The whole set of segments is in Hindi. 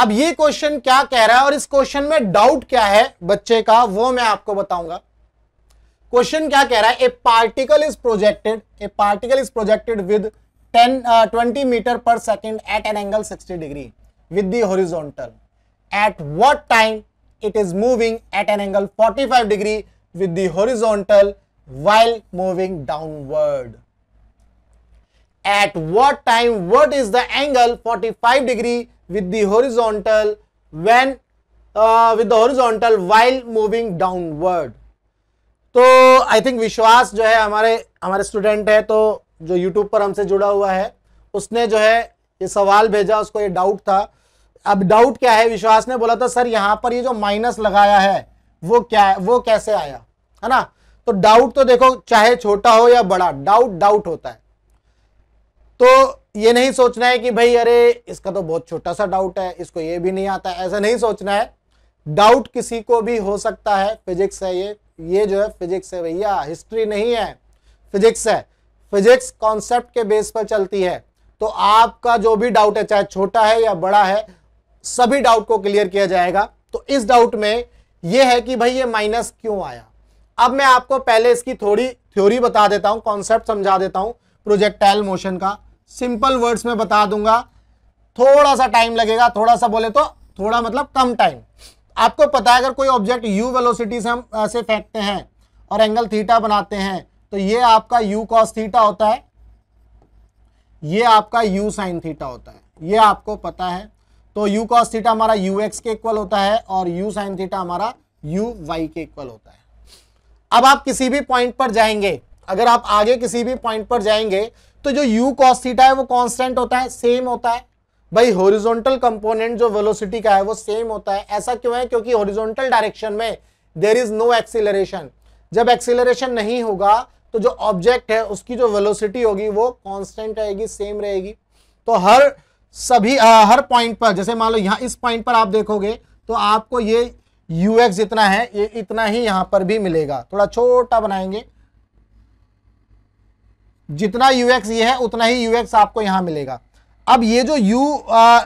अब ये क्वेश्चन क्या कह रहा है और इस क्वेश्चन में डाउट क्या है बच्चे का वो मैं आपको बताऊंगा क्वेश्चन क्या कह रहा है a particle is projected a particle is projected with ten twenty metre per second at an angle sixty degree with horizontal at what time it is moving at an angle forty five degree with horizontal while moving downward at what time what is the angle forty five degree with the horizontal when uh, with the horizontal while moving downward तो आई थिंक विश्वास जो है हमारे हमारे स्टूडेंट है तो जो यूट्यूब पर हमसे जुड़ा हुआ है उसने जो है ये सवाल भेजा उसको ये डाउट था अब डाउट क्या है विश्वास ने बोला था सर यहां पर ये जो माइनस लगाया है वो क्या है वो कैसे आया है ना तो डाउट तो देखो चाहे छोटा हो या बड़ा डाउट डाउट होता है तो ये नहीं सोचना है कि भाई अरे इसका तो बहुत छोटा सा डाउट है इसको ये भी नहीं आता ऐसा नहीं सोचना है डाउट किसी को भी हो सकता है फिजिक्स है ये ये जो है फिजिक्स है भैया हिस्ट्री नहीं है फिजिक्स है फिजिक्स कॉन्सेप्ट के बेस पर चलती है तो आपका जो भी डाउट है चाहे छोटा है या बड़ा है सभी डाउट को क्लियर किया जाएगा तो इस डाउट में यह है कि भाई ये माइनस क्यों आया अब मैं आपको पहले इसकी थोड़ी थ्योरी बता देता हूं कॉन्सेप्ट समझा देता हूं प्रोजेक्टाइल मोशन का सिंपल वर्ड्स में बता दूंगा थोड़ा सा टाइम लगेगा थोड़ा सा बोले तो थोड़ा मतलब कम टाइम आपको पता है अगर कोई ऑब्जेक्ट यू वेलोसिटी से हम ऐसे फेंकते हैं और एंगल थीटा बनाते हैं तो ये आपका यू कॉस थीटा होता है ये आपका यू साइन थीटा होता है ये आपको पता है तो यू कॉस थीटा हमारा यू एक्स के इक्वल होता है और यू साइन थीटा हमारा यू वाई के इक्वल होता है अब आप किसी भी पॉइंट पर जाएंगे अगर आप आगे किसी भी पॉइंट पर जाएंगे तो जो यू कॉस थीटा है वो कॉन्स्टेंट होता है सेम होता है भाई होरिजोनटल कंपोनेंट जो वेलोसिटी का है वो सेम होता है ऐसा क्यों है क्योंकि होरिजोनटल डायरेक्शन में देर इज नो एक्सीलरेशन जब एक्सीलरेशन नहीं होगा तो जो ऑब्जेक्ट है उसकी जो वेलोसिटी होगी वो कांस्टेंट रहेगी सेम रहेगी तो हर सभी आ, हर पॉइंट पर जैसे मान लो यहाँ इस पॉइंट पर आप देखोगे तो आपको ये यू जितना है ये इतना ही यहाँ पर भी मिलेगा थोड़ा छोटा बनाएंगे जितना यू एक्स ये है उतना ही यूएक्स आपको यहाँ मिलेगा अब ये जो यू आ,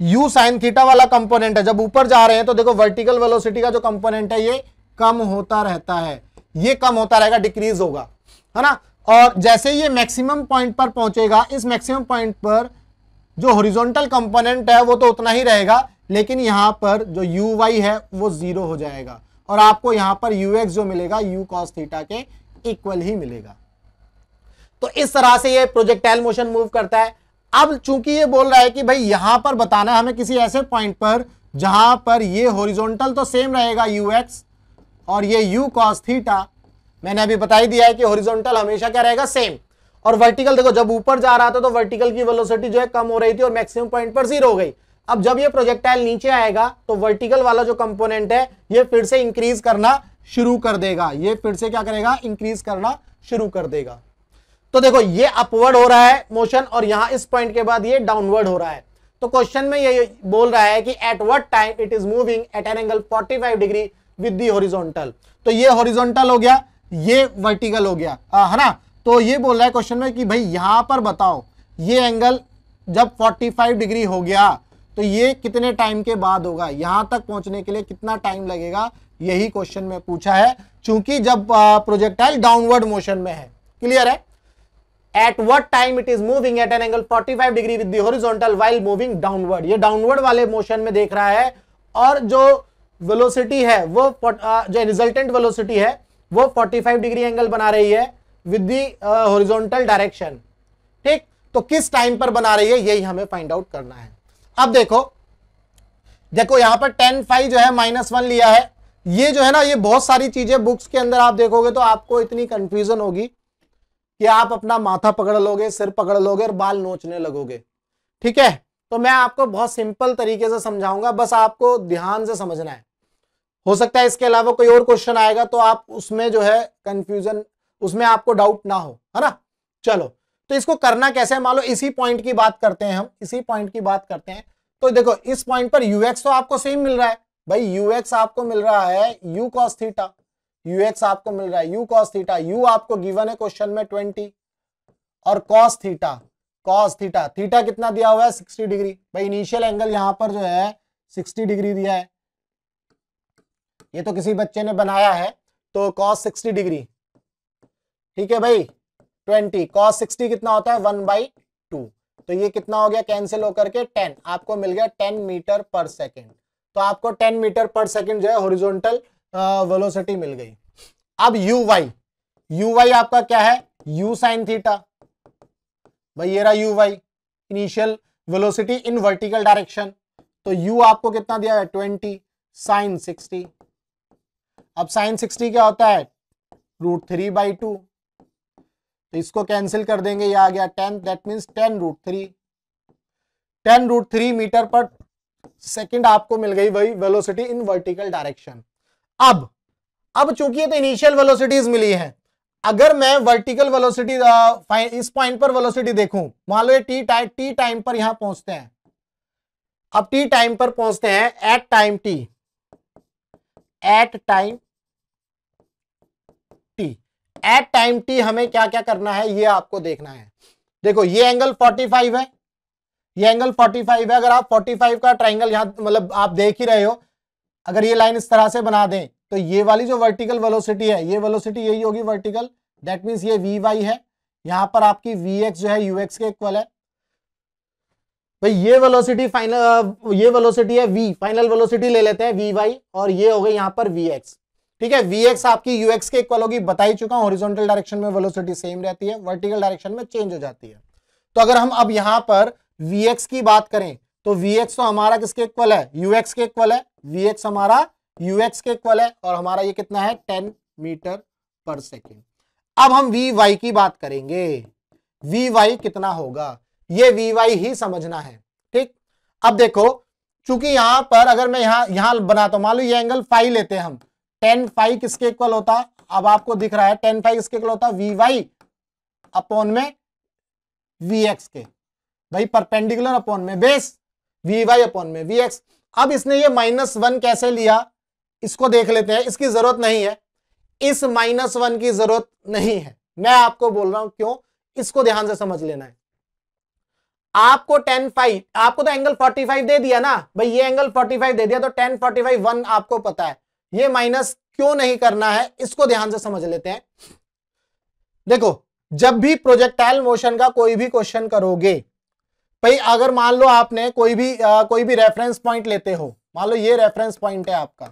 यू साइन थीटा वाला कंपोनेंट है जब ऊपर जा रहे हैं तो देखो वर्टिकल वेलोसिटी का जो कंपोनेंट है ये कम होता रहता है ये कम होता रहेगा डिक्रीज होगा है ना और जैसे ये मैक्सिमम पॉइंट पर पहुंचेगा इस मैक्सिमम पॉइंट पर जो हॉरिजॉन्टल कंपोनेंट है वो तो उतना ही रहेगा लेकिन यहाँ पर जो यू वाई है वो जीरो हो जाएगा और आपको यहाँ पर यू एक्स जो मिलेगा यू कॉस थीटा के इक्वल ही मिलेगा तो इस तरह से ये प्रोजेक्टाइल मोशन मूव करता है अब चूंकि ये बोल रहा है कि भाई यहां पर बताना है हमें किसी ऐसे पॉइंट पर जहां पर ये हॉरिजॉन्टल तो सेम रहेगा यू एक्स और ये यू कॉस थीटा मैंने अभी बताई दिया है कि हॉरिजॉन्टल हमेशा क्या रहेगा सेम और वर्टिकल देखो जब ऊपर जा रहा था तो वर्टिकल की वेलोसिटी जो है कम हो रही थी और मैक्सिमम पॉइंट पर जीरो हो गई अब जब ये प्रोजेक्टाइल नीचे आएगा तो वर्टिकल वाला जो कंपोनेंट है ये फिर से इंक्रीज करना शुरू कर देगा ये फिर से क्या करेगा इंक्रीज करना शुरू कर देगा तो देखो ये अपवर्ड हो रहा है मोशन और यहां इस पॉइंट के बाद ये डाउनवर्ड हो रहा है तो क्वेश्चन में ये बोल रहा है कि at what time it is moving at an angle 45 degree with the horizontal तो ये हॉरिजॉन्टल हो गया ये वर्टिकल हो गया हाँ, है ना तो ये बोल रहा है क्वेश्चन में कि भाई यहां पर बताओ ये एंगल जब 45 डिग्री हो गया तो ये कितने टाइम के बाद होगा यहां तक पहुंचने के लिए कितना टाइम लगेगा यही क्वेश्चन में पूछा है क्योंकि जब प्रोजेक्टाइल डाउनवर्ड मोशन में है क्लियर है at what time it is moving at an angle 45 degree with horizontal while moving downward ये डाउनवर्ड वाले मोशन में देख रहा है और जो वेलोसिटी है वो जो रिजल्टेंट वेलोसिटी है वो 45 डिग्री एंगल बना रही है विद दी हॉरिजॉन्टल डायरेक्शन ठीक तो किस टाइम पर बना रही है यही हमें फाइंड आउट करना है अब देखो देखो यहां पर टेन फाइव जो है माइनस वन लिया है ये जो है ना ये बहुत सारी चीजें बुक्स के अंदर आप देखोगे तो आपको इतनी कंफ्यूजन होगी कि आप अपना माथा पकड़ लोगे सिर पकड़ लोगे और बाल नोचने लगोगे ठीक है तो मैं आपको बहुत सिंपल तरीके से समझाऊंगा बस आपको ध्यान से समझना है हो सकता है इसके अलावा कोई और क्वेश्चन आएगा तो आप उसमें जो है कंफ्यूजन उसमें आपको डाउट ना हो है ना चलो तो इसको करना कैसे है मान लो इसी पॉइंट की बात करते हैं हम इसी पॉइंट की बात करते हैं तो देखो इस पॉइंट पर यूएक्स तो आपको सेम मिल रहा है भाई यूएक्स आपको मिल रहा है यू कॉस थीटा ux आपको मिल रहा है u cos थीटा u आपको गिवन है क्वेश्चन में ट्वेंटी और cos theta cos theta theta कितना दिया हुआ है सिक्सटी डिग्री भाई इनिशियल एंगल यहां पर जो है सिक्सटी डिग्री दिया है ये तो किसी बच्चे ने बनाया है तो cos सिक्सटी डिग्री ठीक है भाई ट्वेंटी cos सिक्सटी कितना होता है वन बाई टू तो ये कितना हो गया कैंसिल होकर के टेन आपको मिल गया टेन मीटर पर सेकेंड तो आपको टेन मीटर पर सेकेंड जो है हॉरिजॉन्टल वेलोसिटी मिल गई अब यू वाई यू वाई आपका क्या है यू साइन थीटा भाई ये रहा u y initial velocity in vertical direction तो यू आपको कितना दिया है ट्वेंटी साइन सिक्सटी अब साइन सिक्सटी क्या होता है रूट थ्री बाई टू तो इसको कैंसिल कर देंगे ये आ गया ten that means ten root three ten root three metre per second आपको मिल गई वही वेलोसिटी इन वर्टिकल डायरेक्शन अब अब चूंकि तो इनिशियल वेलोसिटीज मिली है अगर मैं वर्टिकल वेलोसिटी इस पॉइंट पर वेलोसिटी देखूं मान लो ये टी टाइम टी टाइम पर यहां पहुंचते हैं अब टी टाइम पर पहुंचते हैं at time t at time t at time t हमें क्या क्या करना है ये आपको देखना है देखो ये एंगल 45 है ये एंगल 45 है अगर आप 45 का ट्राइंगल यहां मतलब आप देख ही रहे हो अगर ये लाइन इस तरह से बना दें तो ये वाली जो वर्टिकल वेलोसिटी है ये वेलोसिटी यही होगी वर्टिकल दैट मीन्स ये वी वाई है यहां पर आपकी वी एक्स जो है यू एक्स के इक्वल है भाई ये वेलोसिटी फाइनल ये वेलोसिटी है वी फाइनल वेलोसिटी ले लेते हैं वी वाई और ये हो गई यहां पर वी एक्स ठीक है वी एक्स आपकी यू एक्स के इक्वल होगी बता ही चुका हूं हॉरिजॉन्टल डायरेक्शन में वेलोसिटी सेम रहती है वर्टिकल डायरेक्शन में चेंज हो जाती है तो अगर हम अब यहां पर वी एक्स की बात करें तो वी एक्स तो हमारा किसके इक्वल है यू एक्स के इक्वल है वी एक्स हमारा यू एक्स के इक्वल है और हमारा ये कितना है टेन मीटर पर सेकेंड अब हम वी वाई की बात करेंगे वी वाई कितना होगा ये वी वाई ही समझना है ठीक अब देखो चूंकि यहां पर अगर मैं यहां यहां बनाता तो हूं मान लो ये एंगल फाइव लेते हैं हम टेन फाइव किसके इक्वल होता अब आपको दिख रहा है टेन फाइव किसके इक्वल होता वी वाई अपॉन में वी एक्स के भाई परपेंडिकुलर अपॉन में बेस वी वाई अपॉन में वी एक्स अब इसने ये माइनस वन कैसे लिया इसको देख लेते हैं इसकी जरूरत नहीं है इस माइनस वन की जरूरत नहीं है मैं आपको बोल रहा हूं क्यों इसको ध्यान से समझ लेना है आपको टेन फाइव आपको तो एंगल फोर्टी फाइव दे दिया ना भाई ये एंगल फोर्टी फाइव दे दिया तो टेन फोर्टी फाइव वन आपको पता है ये माइनस क्यों नहीं करना है इसको ध्यान से समझ लेते हैं देखो जब भी प्रोजेक्टाइल मोशन का कोई भी क्वेश्चन करोगे भाई अगर मान लो आपने कोई भी आ, कोई भी रेफरेंस पॉइंट लेते हो मान लो ये रेफरेंस पॉइंट है आपका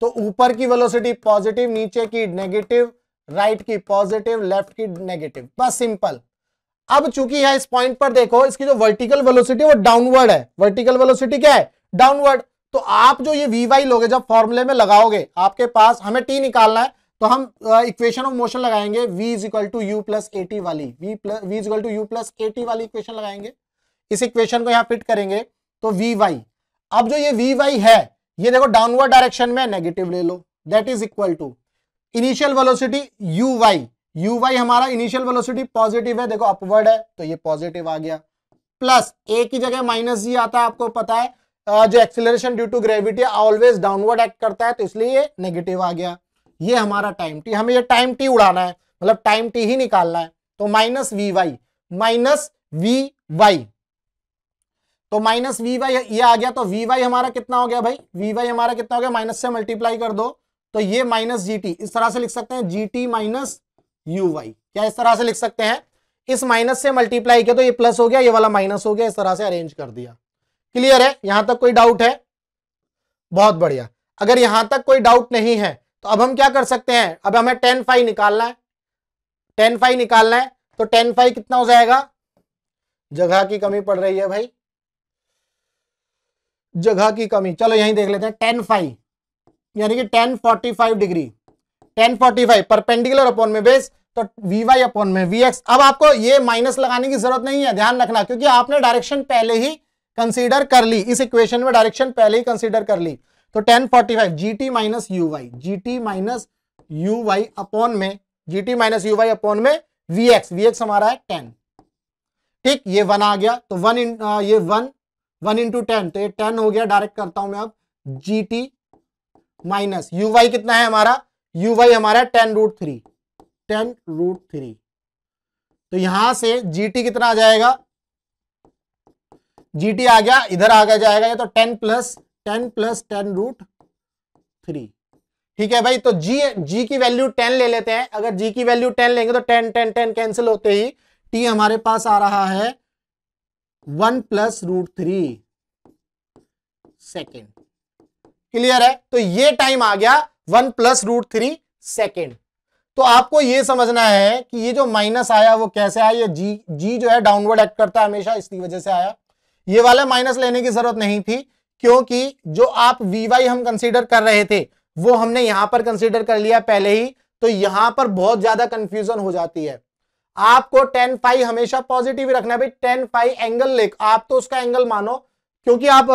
तो ऊपर की वेलोसिटी पॉजिटिव नीचे की नेगेटिव राइट की पॉजिटिव लेफ्ट की नेगेटिव बस सिंपल अब चूंकि है इस पॉइंट पर देखो इसकी जो वर्टिकल वेलोसिटी वो डाउनवर्ड है वर्टिकल वेलोसिटी क्या है डाउनवर्ड तो आप जो ये वी वाई लोगे जब फॉर्मूले में लगाओगे आपके पास हमें टी निकालना है तो हम इक्वेशन ऑफ मोशन लगाएंगे v is equal to u plus a वाली v plus v is equal to u plus a वाली इक्वेशन लगाएंगे इस इक्वेशन को यहां फिट करेंगे तो वी वाई अब जो ये वी वाई है ये देखो डाउनवर्ड डायरेक्शन में नेगेटिव ले लो that is equal to initial velocity u y u y हमारा इनिशियल वेलोसिटी पॉजिटिव है देखो अपवर्ड है तो ये पॉजिटिव आ गया प्लस ए की जगह माइनस जी आता है आपको पता है जो acceleration due to gravity always downward act करता है तो इसलिए ये नेगेटिव आ गया ये हमारा टाइम टी हमें ये टाइम टी उड़ाना है मतलब टाइम टी ही निकालना है तो minus v y minus v y तो माइनस वी वाई ये आ गया तो वी वाई हमारा कितना हो गया भाई वी वाई हमारा कितना हो गया माइनस से मल्टीप्लाई कर दो तो ये माइनस जी टी इस तरह से लिख सकते हैं g t minus u y क्या इस तरह से लिख सकते हैं इस माइनस से मल्टीप्लाई किया तो ये प्लस हो गया ये वाला माइनस हो गया इस तरह से अरेंज कर दिया क्लियर है यहां तक कोई डाउट है बहुत बढ़िया अगर यहां तक कोई डाउट नहीं है तो अब हम क्या कर सकते हैं अब हमें टेन फाइव निकालना है टेन फाइव निकालना है तो टेन फाइव कितना हो जाएगा जगह की कमी पड़ रही है भाई जगह की कमी चलो यही देख लेते हैं टेन फाइव यानी कि ten forty five degree ten forty five perpendicular upon में बेस तो वी वाई अपॉन में वी एक्स अब आपको ये माइनस लगाने की जरूरत नहीं है ध्यान रखना क्योंकि आपने डायरेक्शन पहले ही कंसीडर कर ली इस इक्वेशन में डायरेक्शन पहले ही कंसीडर कर ली तो ten forty five g t minus u y g t minus u y upon में g t minus u y upon में वी एक्स वी एक्स हमारा है टेन ठीक ये वन आ गया तो वन इन, ये वन वन इंटू टेन तो ये टेन हो गया डायरेक्ट करता हूं मैं अब g t minus u y कितना है हमारा यू वाई हमारा ten root three ten root three तो यहां से जी टी कितना आ जाएगा जी टी आ गया इधर आ गया जाएगा ये तो ten plus ten plus ten root three ठीक है भाई तो जी जी की वैल्यू टेन ले लेते हैं अगर जी की वैल्यू टेन लेंगे तो टेन टेन टेन कैंसिल होते ही टी हमारे पास आ रहा है one plus root three second clear है तो ये टाइम आ गया one plus root three second तो आपको ये समझना है कि ये जो माइनस आया वो कैसे आया ये जी जी जो है डाउनवर्ड एक्ट करता है हमेशा इसकी वजह से आया ये वाला माइनस लेने की जरूरत नहीं थी क्योंकि जो आप वी वाई हम कंसीडर कर रहे थे वो हमने यहां पर कंसीडर कर लिया पहले ही तो यहां पर बहुत ज्यादा कंफ्यूजन हो जाती है आपको टेन फाइव हमेशा पॉजिटिव रखना है भाई टेन फाइव एंगल लेख आप तो उसका एंगल मानो क्योंकि आप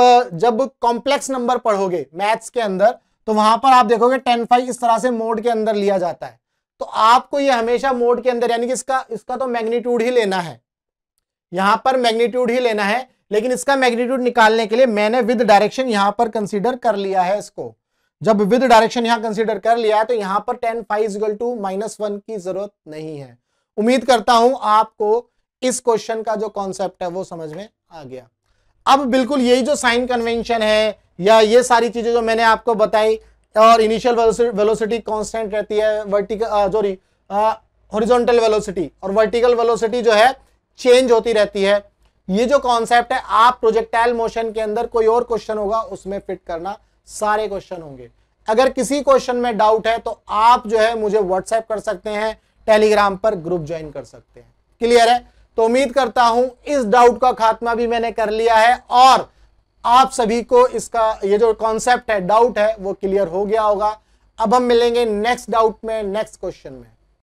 जब कॉम्प्लेक्स नंबर पढ़ोगे मैथ्स के अंदर तो वहां पर आप देखोगे टेन फाइव इस तरह से मोड के अंदर लिया जाता है तो आपको ये हमेशा मोड के अंदर यानी कि इसका इसका तो मैग्नीट्यूड ही लेना है यहां पर मैग्नीट्यूड ही लेना है लेकिन इसका मैग्नीट्यूड निकालने के लिए मैंने विद डायरेक्शन यहां पर कंसिडर कर लिया है इसको जब विद डायरेक्शन यहां कंसिडर कर लिया है तो यहां पर ten five equal to minus one की जरूरत नहीं है उम्मीद करता हूं आपको इस क्वेश्चन का जो कॉन्सेप्ट है वो समझ में आ गया अब बिल्कुल यही जो साइन कन्वेंशन है या ये सारी चीजें जो मैंने आपको बताई और इनिशियल वेलोसिटी कांस्टेंट रहती है वर्टिकल सॉरी हॉरिजॉन्टल वेलोसिटी और वर्टिकल वेलोसिटी जो है चेंज होती रहती है ये जो कॉन्सेप्ट है आप प्रोजेक्टाइल मोशन के अंदर कोई और क्वेश्चन होगा उसमें फिट करना सारे क्वेश्चन होंगे अगर किसी क्वेश्चन में डाउट है तो आप जो है मुझे व्हाट्सएप कर सकते हैं टेलीग्राम पर ग्रुप ज्वाइन कर सकते हैं क्लियर है तो उम्मीद करता हूं इस डाउट का खात्मा भी मैंने कर लिया है और आप सभी को इसका ये जो कॉन्सेप्ट है डाउट है वो क्लियर हो गया होगा अब हम मिलेंगे नेक्स्ट डाउट में नेक्स्ट क्वेश्चन में